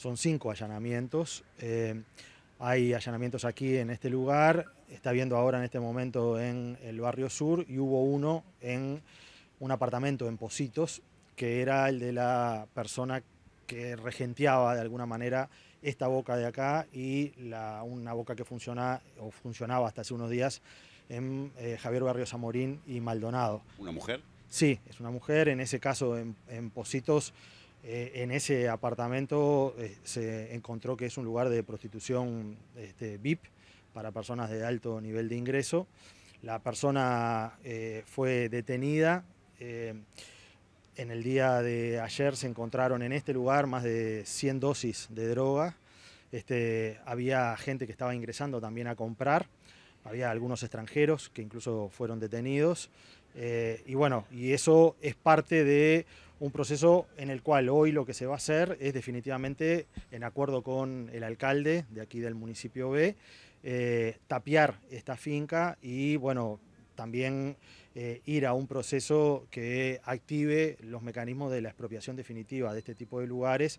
son cinco allanamientos. Eh, hay allanamientos aquí en este lugar, está viendo ahora en este momento en el barrio sur y hubo uno en un apartamento en Positos, que era el de la persona que regenteaba de alguna manera esta boca de acá y una boca que funciona o funcionaba hasta hace unos días en eh, Javier Barrio Zamorín y Maldonado. ¿Una mujer? Sí, es una mujer, en ese caso en, en Positos eh, en ese apartamento eh, se encontró que es un lugar de prostitución este, VIP para personas de alto nivel de ingreso. La persona eh, fue detenida. en el día de ayer se encontraron en este lugar más de 100 dosis de droga. Este, había gente que estaba ingresando también a comprar. Había algunos extranjeros que incluso fueron detenidos. y bueno, y eso es parte de un proceso en el cual hoy lo que se va a hacer es definitivamente, en acuerdo con el alcalde de aquí del municipio B, eh, tapiar esta finca y, bueno, también eh, ir a un proceso que active los mecanismos de la expropiación definitiva de este tipo de lugares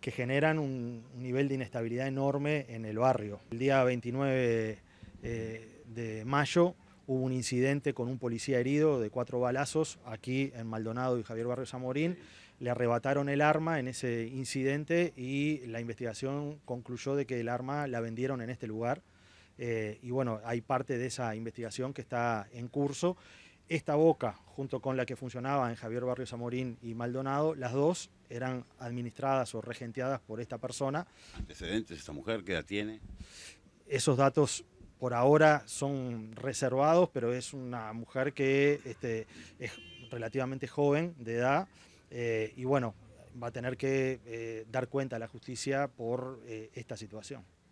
que generan un, nivel de inestabilidad enorme en el barrio. El día 29 eh, de mayo hubo un incidente con un policía herido de cuatro balazos aquí en Maldonado y Javier Barrio Zamorín. Le arrebataron el arma en ese incidente y la investigación concluyó de que el arma la vendieron en este lugar. Eh, y bueno, hay parte de esa investigación que está en curso. Esta boca, junto con la que funcionaba en Javier Barrio Zamorín y Maldonado, las dos eran administradas o regenteadas por esta persona. ¿Antecedentes esta mujer? ¿Qué edad tiene? Esos datos por ahora son reservados, pero es una mujer que este, es relativamente joven de edad eh, y bueno, va a tener que eh, dar cuenta a la justicia por eh, esta situación.